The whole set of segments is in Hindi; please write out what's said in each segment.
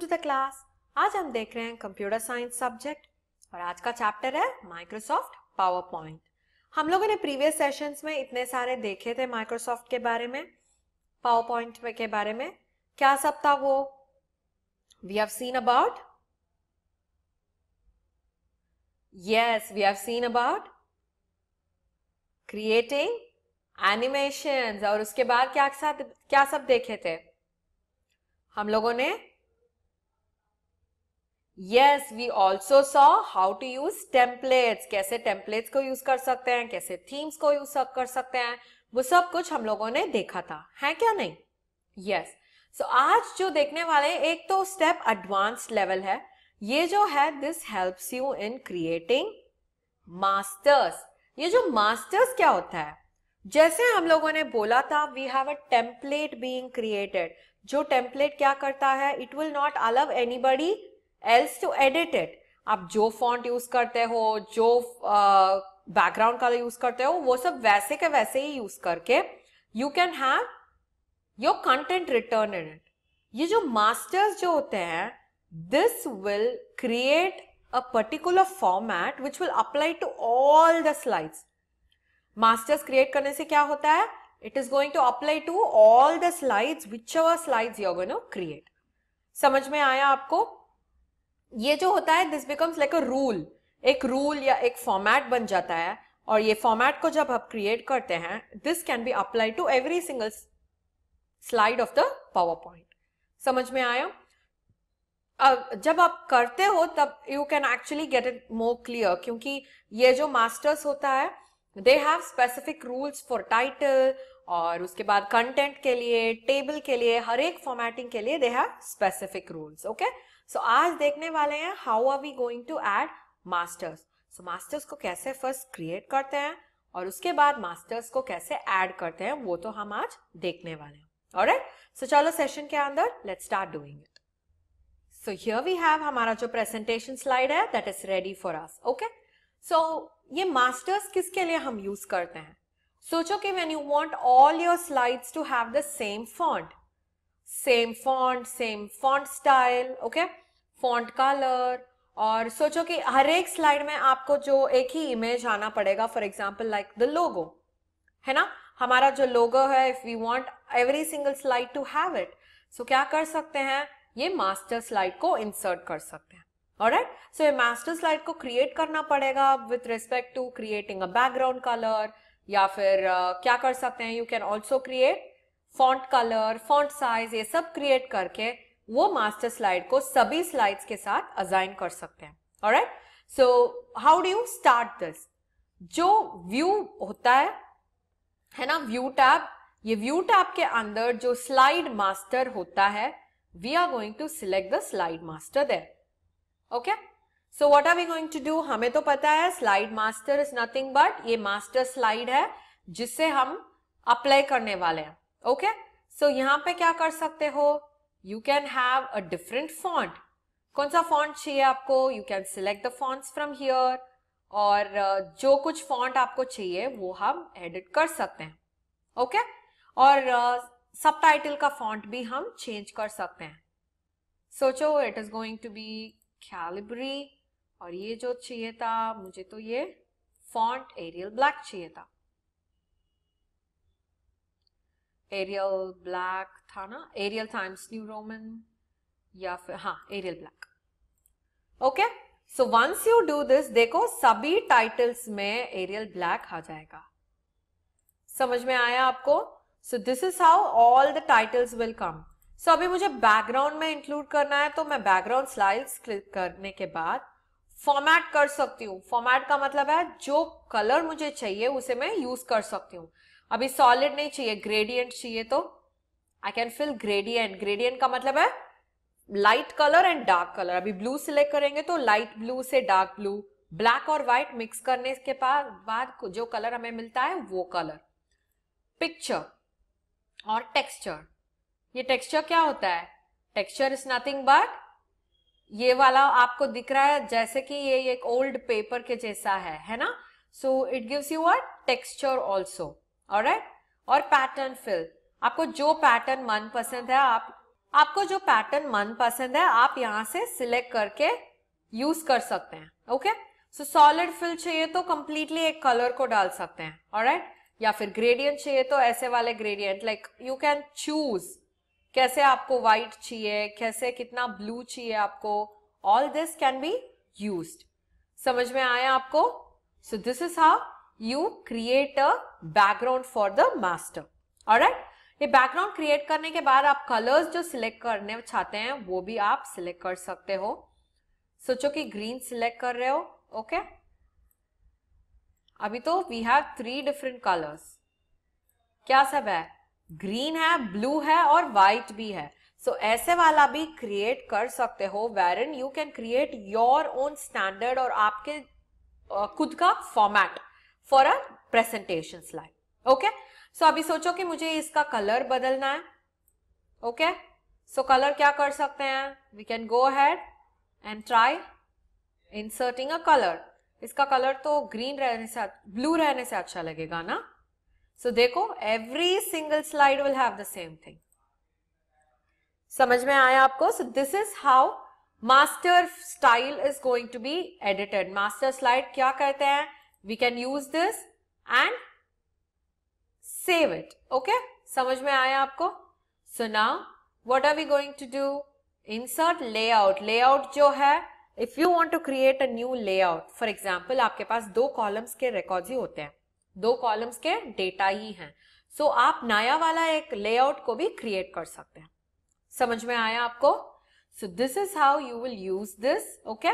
टू द क्लास आज हम देख रहे हैं कंप्यूटर साइंस सब्जेक्ट और आज का चैप्टर है माइक्रोसॉफ्ट पावर पॉइंट हम लोगों ने प्रीवियस सेशंस में इतने सारे देखे थे माइक्रोसॉफ्ट के बारे में पावर पॉइंट के बारे में क्या सब था वो we have seen about yes we have seen about creating animation और उसके बाद क्या साथ, क्या सब देखे थे हम लोगों ने yes we also saw how to use templates कैसे टेम्पलेट्स को यूज कर सकते हैं कैसे थीम्स को यूज कर सकते हैं वो सब कुछ हम लोगों ने देखा था है क्या नहीं यस yes. सो so, आज जो देखने वाले एक तो स्टेप एडवांस लेवल है ये जो है this helps you in creating masters ये जो मास्टर्स क्या होता है जैसे हम लोगों ने बोला था we have a template being created जो टेम्पलेट क्या करता है it will not allow anybody else to edit it आप जो फॉन्ट यूज करते हो जो बैकग्राउंड कलर यूज करते हो वो सब वैसे के वैसे ही यूज करके you can have your content written in it ये जो मास्टर्स जो होते हैं this will create a particular format which will apply to all the slides. Masters create करने से क्या होता है It is going to apply to all the slides, whichever slides you are going to create. समझ में आया आपको ये जो होता है this becomes like a rule एक रूल या एक फॉर्मेट बन जाता है और ये फॉर्मेट को जब आप क्रिएट करते हैं this can be apply to every single slide of the PowerPoint समझ में आया Uh, जब आप करते हो तब you can actually get it more clear क्योंकि ये जो मास्टर्स होता है they have specific rules for title और उसके बाद कंटेंट के लिए टेबल के लिए हर एक फॉर्मेटिंग के लिए they have specific rules okay so आज देखने वाले हैं how are we going to add masters so masters को कैसे फर्स्ट क्रिएट करते हैं और उसके बाद मास्टर्स को कैसे ऐड करते हैं वो तो हम आज देखने वाले हैं ऑलराइट सो चलो सेशन के अंदर let's start doing it so here we have हमारा जो प्रेजेंटेशन स्लाइड है that is ready for us okay so ये मास्टर्स किसके लिए हम यूज करते हैं सोचो कि when you want all your slide to have the same font same font same font style okay font colour और सोचो कि हर एक स्लाइड में आपको जो एक ही इमेज आना पड़ेगा for example like the logo है ना हमारा जो लोगो है if we want every single slide to have it so क्या कर सकते हैं ये मास्टर स्लाइड को इंसर्ट कर सकते हैं और राइट सो ये मास्टर स्लाइड को क्रिएट करना पड़ेगा with respect to creating a background colour या फिर uh, क्या कर सकते हैं you can also create font colour font size ये सब क्रिएट करके वो मास्टर स्लाइड को सभी स्लाइड्स के साथ अजाइन कर सकते हैं और so how do you start this जो व्यू होता है है ना व्यू टैब ये व्यू टैब के अंदर जो स्लाइड मास्टर होता है we are going to select the slide master there okay so what are we going to do हमें तो पता है slide master is nothing but ये मास्टर स्लाइड है जिससे हम अप्लाई करने वाले हैं ओके सो यहां यहाँ पे क्या कर सकते हो you can have a different font कौन सा फॉन्ट चाहिए आपको you can select the fonts from here और जो कुछ फॉन्ट आपको चाहिए वो हम एडिट कर सकते हैं ओके okay? और सब टाइटल का फॉन्ट भी हम चेंज कर सकते हैं सोचो it is going to be Calibri और ये जो चाहिए था मुझे तो ये फॉन्ट एरियल ब्लैक चाहिए था एरियल ब्लैक था ना एरियल टाइम्स न्यू रोमन या फिर हाँ Arial black okay so once you do this देखो सभी टाइटल्स में एरियल ब्लैक आ जाएगा समझ में आया आपको so this is how all the titles will come so अभी मुझे बैकग्राउंड में इंक्लूड करना है तो मैं बैकग्राउंड स्लाइड्स क्लिक करने के बाद फॉर्मेट कर सकती हूँ फॉर्मेट का मतलब है जो कलर मुझे चाहिए उसे मैं यूज कर सकती हूँ अभी सॉलिड नहीं चाहिए ग्रेडियंट चाहिए तो I can fill gradient gradient का मतलब है light colour and dark colour अभी ब्लू सिलेक्ट करेंगे तो लाइट ब्लू से डार्क ब्लू ब्लैक और व्हाइट मिक्स करने के बाद जो कलर हमें मिलता है वो कलर पिक्चर और टेक्सचर ये टेक्सचर क्या होता है टेक्सचर इज नथिंग बट ये वाला आपको दिख रहा है जैसे कि ये एक ओल्ड पेपर के जैसा है है ना so it gives you a texture also और और पैटर्न फिल आपको जो पैटर्न मन पसंद है आप आपको जो पैटर्न मन पसंद है आप यहां से सिलेक्ट करके यूज कर सकते हैं ओके सो सॉलिड फिल चाहिए तो कंप्लीटली एक कलर को डाल सकते हैं और या फिर ग्रेडियंट चाहिए तो ऐसे वाले gradient like you can choose कैसे आपको व्हाइट चाहिए कैसे कितना ब्लू चाहिए आपको all this can be use समझ में आया आपको so this is how you create a background for the master और ये बैकग्राउंड क्रिएट करने के बाद आप कलर्स जो सिलेक्ट करने चाहते हैं वो भी आप सिलेक्ट कर सकते हो सोचो कि ग्रीन सिलेक्ट कर रहे हो ओके okay? अभी तो we have three different colours क्या सब है ग्रीन है ब्लू है और वाइट भी है सो so, ऐसे वाला भी क्रिएट कर सकते हो इन you can create your own standard और आपके खुद का format for a presentation slide okay so अभी सोचो कि मुझे इसका कलर बदलना है ओके सो कलर क्या कर सकते हैं we can go ahead and try inserting a colour इसका कलर तो ग्रीन रहने से ब्लू रहने से अच्छा लगेगा ना सो देखो every single slide will have the same thing समझ में आया आपको so this is how master style is going to be edited master slide क्या करते हैं we can use this and save it okay समझ में आया आपको so now what are we going to do? Insert layout जो है you want to create a new layout for example आपके पास दो कॉलम्स के रिकॉर्ड ही होते हैं दो कॉलम्स के डेटा ही हैं सो so, आप नया वाला एक लेआउट को भी क्रिएट कर सकते हैं समझ में आया आपको so this is how you will use this okay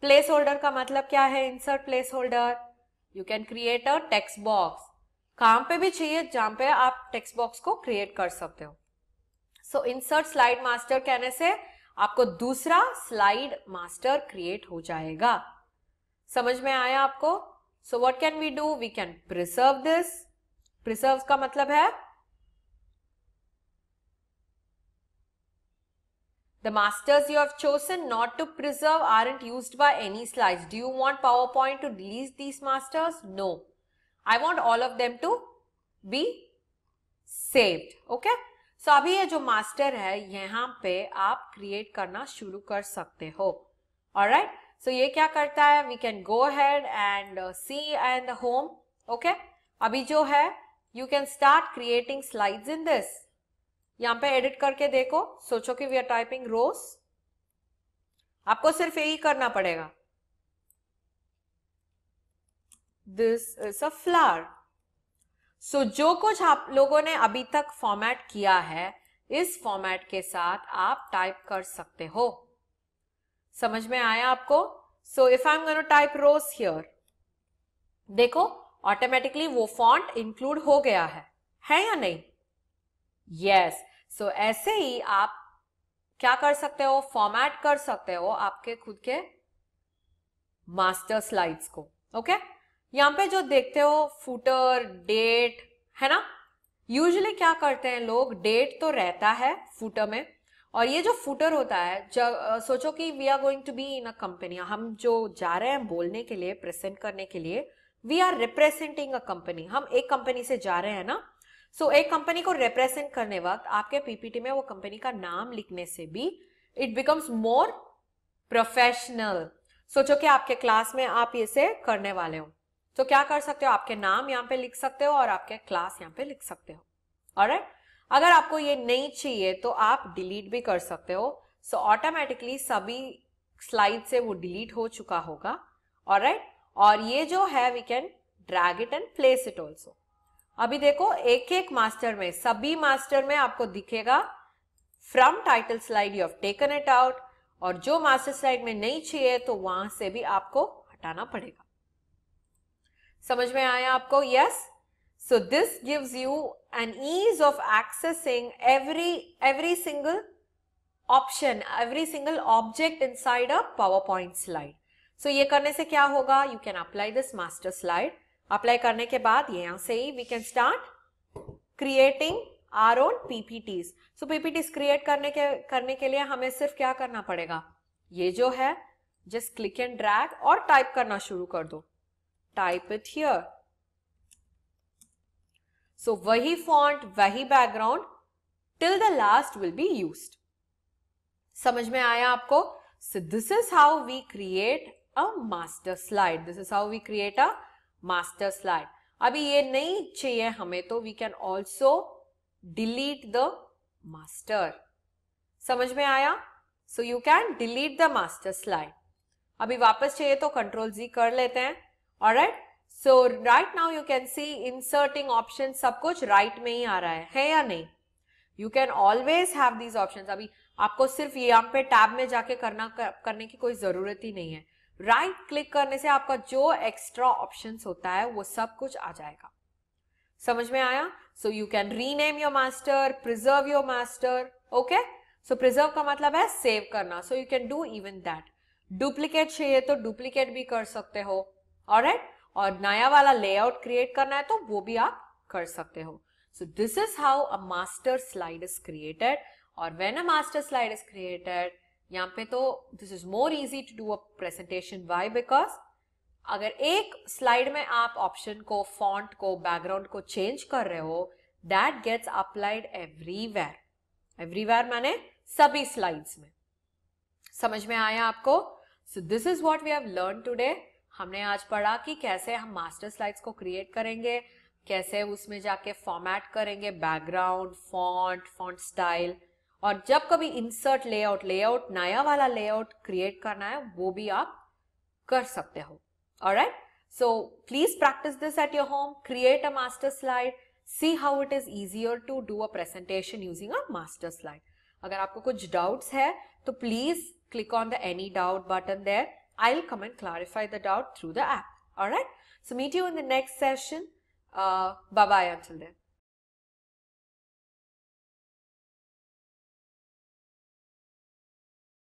placeholder का मतलब क्या है insert placeholder you can create a text box काम पे भी चाहिए जहां पे आप टेक्स्ट बॉक्स को क्रिएट कर सकते हो सो इंसर्ट स्लाइड मास्टर कहने से आपको दूसरा स्लाइड मास्टर क्रिएट हो जाएगा समझ में आया आपको so what can we do we can preserve this preserve का मतलब है The masters you have chosen not to preserve aren't used by any slides. Do you want PowerPoint to delete these masters? No. I want all of them to be saved. Okay? So, अभी ये जो master है यहाँ पे आप create करना शुरू कर सकते हो All right? सो so, ये क्या करता है we can go ahead and see and home okay अभी जो है you can start creating slides in this यहां पे एडिट करके देखो सोचो कि वी आर टाइपिंग रोस आपको सिर्फ यही करना पड़ेगा this is a flower so जो कुछ आप लोगों ने अभी तक फॉर्मेट किया है इस फॉर्मेट के साथ आप टाइप कर सकते हो समझ में आया आपको so if I am type rose here देखो ऑटोमेटिकली वो फॉन्ट इंक्लूड हो गया है है या नहीं यस yes. सो so, ऐसे ही आप क्या कर सकते हो फॉर्मेट कर सकते हो आपके खुद के मास्टर स्लाइड्स को ओके okay? यहां पे जो देखते हो फूटर डेट है ना यूजली क्या करते हैं लोग डेट तो रहता है फूटर में और ये जो फुटर होता है uh, सोचो कि we are going to be in a company हम जो जा रहे हैं बोलने के लिए प्रेजेंट करने के लिए we are representing a company हम एक कंपनी से जा रहे हैं ना सो so, एक कंपनी को रिप्रेजेंट करने वक्त आपके पीपीटी में वो कंपनी का नाम लिखने से भी इट बिकम्स मोर प्रोफेशनल सोचो कि आपके क्लास में आप इसे करने वाले हो तो क्या कर सकते हो आपके नाम यहाँ पे लिख सकते हो और आपके क्लास यहाँ पे लिख सकते हो और अगर आपको ये नहीं चाहिए तो आप डिलीट भी कर सकते हो सो so, ऑटोमेटिकली सभी स्लाइड से वो डिलीट हो चुका होगा और राइट और ये जो है we can drag it and place it also अभी देखो एक एक मास्टर में सभी मास्टर में आपको दिखेगा from title slide you have taken it out और जो मास्टर स्लाइड में नहीं चाहिए तो वहां से भी आपको हटाना पड़ेगा समझ में आया आपको yes so this gives you an ease of accessing every, every single option, every single object inside a PowerPoint slide. So ye karne se kya hoga You can apply this master slide. Apply करने के बाद yahan se he we can start creating our own PPTs. So PPTs create karne ke karne ke liye hame sirf kya karna padega ye jo hai just click and drag aur type karna shuru kar do Type it here. So, vahi font, vahi background till the last will be used. समझ में आया आपको so this is how we create a master slide this is how we create a master slide अभी ये नहीं चाहिए हमें तो we can also delete the master समझ में आया so you can delete the master slide अभी वापस चाहिए तो कंट्रोल जी कर लेते हैं और right so right now you can see inserting option सब कुछ राइट right में ही आ रहा है है या नहीं you can always have these option अभी आपको सिर्फ यहाँ पे टैब में जाके करना कर, करने की कोई जरूरत ही नहीं है राइट right क्लिक करने से आपका जो एक्स्ट्रा ऑप्शन होता है वो सब कुछ आ जाएगा समझ में आया so you can rename your master preserve your master okay so preserve का मतलब है सेव करना so you can do even that duplicate चाहिए तो डुप्लीकेट भी कर सकते हो और राइट और नया वाला लेआउट क्रिएट करना है तो वो भी आप कर सकते हो so this is how a master slide is created और when a master slide is created यहाँ पे तो this is more easy to do a presentation why because अगर एक स्लाइड में आप ऑप्शन को फॉन्ट को बैकग्राउंड को चेंज कर रहे हो that gets applied everywhere everywhere मैंने सभी स्लाइड्स में समझ में आया आपको so this is what we have learn today हमने आज पढ़ा कि कैसे हम मास्टर स्लाइड्स को क्रिएट करेंगे कैसे उसमें जाके फॉर्मेट करेंगे बैकग्राउंड फॉन्ट फॉन्ट स्टाइल और जब कभी इंसर्ट लेआउट लेआउट नया वाला लेआउट क्रिएट करना है वो भी आप कर सकते हो alright so please practice this at your home create a master slide see how it is easier to do a presentation using a master slide अगर आपको कुछ डाउट्स है तो please click on the any doubt button there I'll come and clarify the doubt through the app. All right. So meet you in the next session. Uh, bye bye until then.